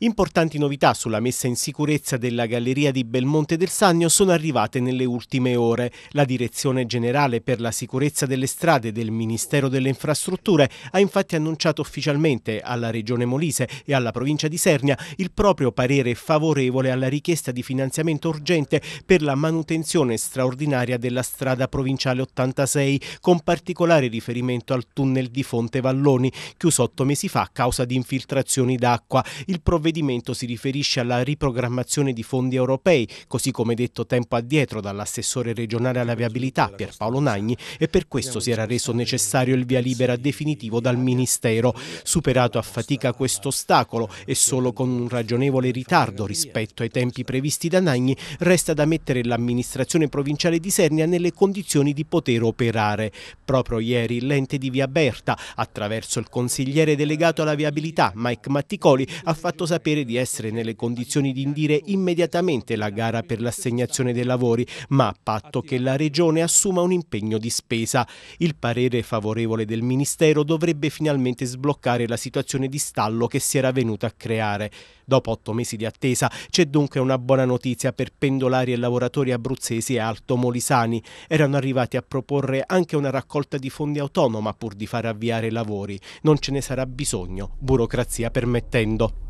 Importanti novità sulla messa in sicurezza della Galleria di Belmonte del Sannio sono arrivate nelle ultime ore. La Direzione Generale per la Sicurezza delle Strade del Ministero delle Infrastrutture ha infatti annunciato ufficialmente alla Regione Molise e alla provincia di Sernia il proprio parere favorevole alla richiesta di finanziamento urgente per la manutenzione straordinaria della strada provinciale 86, con particolare riferimento al tunnel di Fonte Valloni, chiuso otto mesi fa a causa di infiltrazioni d'acqua. Il provvedimento provvedimento si riferisce alla riprogrammazione di fondi europei, così come detto tempo addietro dall'assessore regionale alla viabilità Pierpaolo Nagni e per questo si era reso necessario il via libera definitivo dal Ministero, superato a fatica questo ostacolo e solo con un ragionevole ritardo rispetto ai tempi previsti da Nagni resta da mettere l'amministrazione provinciale di Sernia nelle condizioni di poter operare. Proprio ieri l'ente di Via Berta, attraverso il consigliere delegato alla viabilità Mike Matticoli, ha fatto sapere sapere di essere nelle condizioni di indire immediatamente la gara per l'assegnazione dei lavori, ma a patto che la Regione assuma un impegno di spesa. Il parere favorevole del Ministero dovrebbe finalmente sbloccare la situazione di stallo che si era venuta a creare. Dopo otto mesi di attesa c'è dunque una buona notizia per pendolari e lavoratori abruzzesi e altomolisani. Erano arrivati a proporre anche una raccolta di fondi autonoma pur di far avviare i lavori. Non ce ne sarà bisogno, burocrazia permettendo.